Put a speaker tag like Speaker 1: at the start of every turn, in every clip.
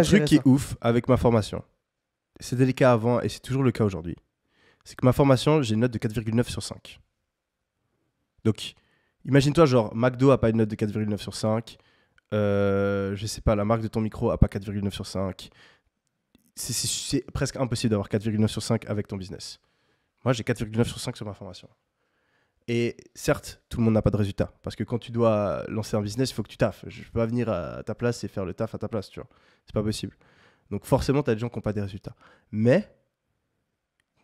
Speaker 1: un truc qui est
Speaker 2: ouf avec ma formation. C'était le cas avant et c'est toujours le cas aujourd'hui. C'est que ma formation, j'ai une note de 4,9 sur 5. Donc, imagine-toi, genre, McDo a pas une note de 4,9 sur 5. Euh, je sais pas, la marque de ton micro a pas 4,9 sur 5. C'est presque impossible d'avoir 4,9 sur 5 avec ton business. Moi, j'ai 4,9 sur 5 sur ma formation. Et certes, tout le monde n'a pas de résultat. Parce que quand tu dois lancer un business, il faut que tu taffes. Je ne peux pas venir à ta place et faire le taf à ta place, tu vois. C'est pas possible. Donc forcément, tu as des gens qui n'ont pas des résultats. Mais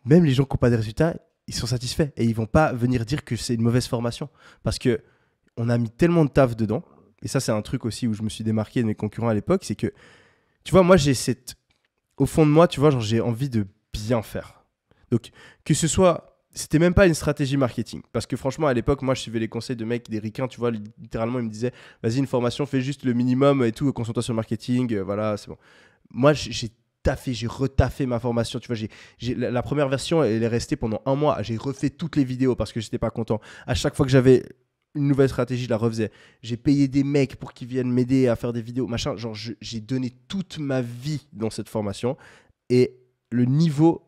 Speaker 2: même les gens qui n'ont pas des résultats, ils sont satisfaits. Et ils vont pas venir dire que c'est une mauvaise formation. Parce que on a mis tellement de taf dedans. Et ça, c'est un truc aussi où je me suis démarqué de mes concurrents à l'époque. C'est que, tu vois, moi, j'ai cette. Au fond de moi, tu vois, j'ai envie de bien faire. Donc, que ce soit c'était même pas une stratégie marketing. Parce que franchement, à l'époque, moi, je suivais les conseils de mecs, des ricains, tu vois, littéralement, ils me disaient, vas-y, une formation, fais juste le minimum et tout, concentre-toi sur marketing, euh, voilà, c'est bon. Moi, j'ai taffé, j'ai retaffé ma formation, tu vois, j'ai, la, la, première version, elle est restée pendant un mois, j'ai refait toutes les vidéos parce que j'étais pas content. À chaque fois que j'avais une nouvelle stratégie, je la refaisais. J'ai payé des mecs pour qu'ils viennent m'aider à faire des vidéos, machin. Genre, j'ai donné toute ma vie dans cette formation et le niveau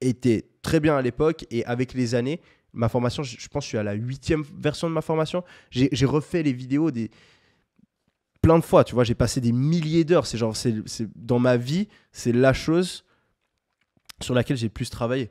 Speaker 2: était très bien à l'époque et avec les années, ma formation, je, pense que je suis à la huitième version de ma formation. J'ai refait les vidéos des plein de fois, tu vois, j'ai passé des milliers d'heures. C'est genre, c'est dans ma vie, c'est la chose sur laquelle j'ai le plus travaillé.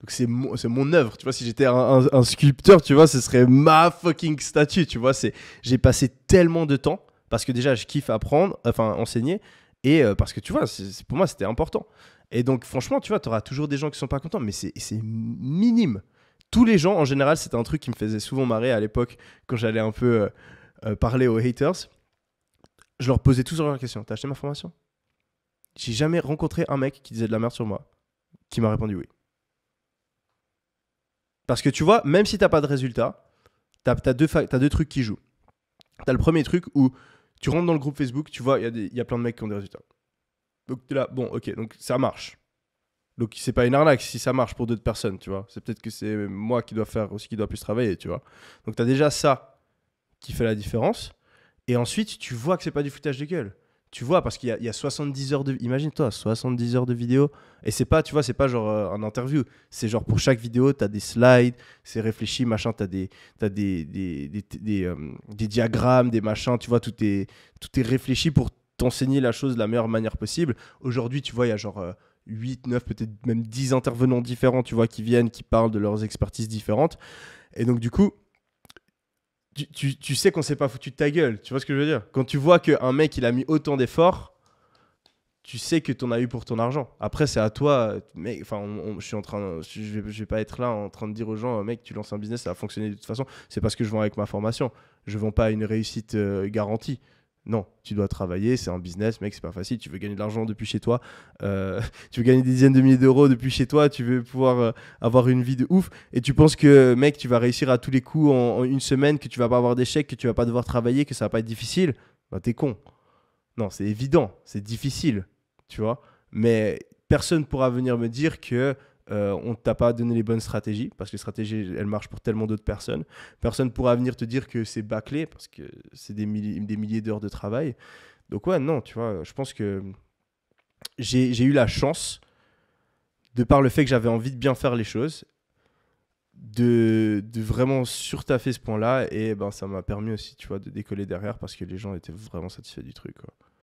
Speaker 2: Donc c'est mon, mon œuvre, tu vois. Si j'étais un, sculpteur, tu vois, ce serait ma fucking statue, tu vois. C'est j'ai passé tellement de temps parce que déjà je kiffe apprendre, enfin enseigner, et euh, parce que tu vois, pour moi c'était important. Et donc, franchement, tu vois, tu auras toujours des gens qui sont pas contents, mais c'est minime. Tous les gens, en général, c'était un truc qui me faisait souvent marrer à l'époque quand j'allais un peu euh, euh, parler aux haters. Je leur posais toujours la question T'as acheté ma formation J'ai jamais rencontré un mec qui disait de la merde sur moi qui m'a répondu oui. Parce que tu vois, même si t'as pas de résultat, tu as deux, deux trucs qui jouent. Tu as le premier truc où tu rentres dans le groupe Facebook, tu vois, il y, a plein de mecs qui ont des résultats. Donc là, bon, ok, donc ça marche. Donc c'est pas une arnaque si ça marche pour d'autres personnes, tu vois. C'est peut-être que c'est moi qui dois faire aussi, qui doit plus travailler, tu vois. Donc tu as déjà ça qui fait la différence. Et ensuite, tu vois que c'est pas du foutage de gueule. Tu vois, parce qu'il y, a 70 heures de... Imagine-toi, 70 heures de vidéo. Et c'est pas, tu vois, c'est pas genre un euh, interview. C'est genre pour chaque vidéo, tu as des slides, c'est réfléchi, machin, tu as, des, des, euh, des, diagrammes, des machins, tu vois, tout est, tout est réfléchi pour enseigner la chose de la meilleure manière possible. Aujourd'hui, tu vois, il y a genre. 8, euh, 9, peut-être même 10 intervenants différents, tu vois, qui viennent, qui parlent de leurs expertises différentes. Et donc, du coup, tu, sais qu'on s'est pas foutu de ta gueule, tu vois ce que je veux dire Quand tu vois qu'un mec, il a mis autant d'efforts, tu sais que t'en as eu pour ton argent. Après, c'est à toi, mais enfin, je suis en train, je vais, pas être là en train de dire aux gens, euh, mec, tu lances un business, ça va fonctionner de toute façon. C'est parce que je vends avec ma formation. Je vends pas une réussite euh, garantie. Non, tu dois travailler, c'est un business, mec, c'est pas facile. Tu veux gagner de l'argent depuis chez toi, euh, tu veux gagner des dizaines de milliers d'euros depuis chez toi, tu veux pouvoir euh, avoir une vie de ouf. Et tu penses que, mec, tu vas réussir à tous les coups en, une semaine, que tu vas pas avoir d'échec, que tu vas pas devoir travailler, que ça va pas être difficile. Bah, t'es con. Non, c'est évident, c'est difficile, tu vois. Mais personne pourra venir me dire que euh, on t'a pas donné les bonnes stratégies, parce que les stratégies, elles marchent pour tellement d'autres personnes. Personne pourra venir te dire que c'est bâclé, parce que c'est des, milliers, d'heures de travail. Donc ouais, non, tu vois, je pense que j'ai, eu la chance, de par le fait que j'avais envie de bien faire les choses, de, vraiment surtaffer ce point-là, et ben ça m'a permis aussi, tu vois, de décoller derrière, parce que les gens étaient vraiment satisfaits du truc, quoi.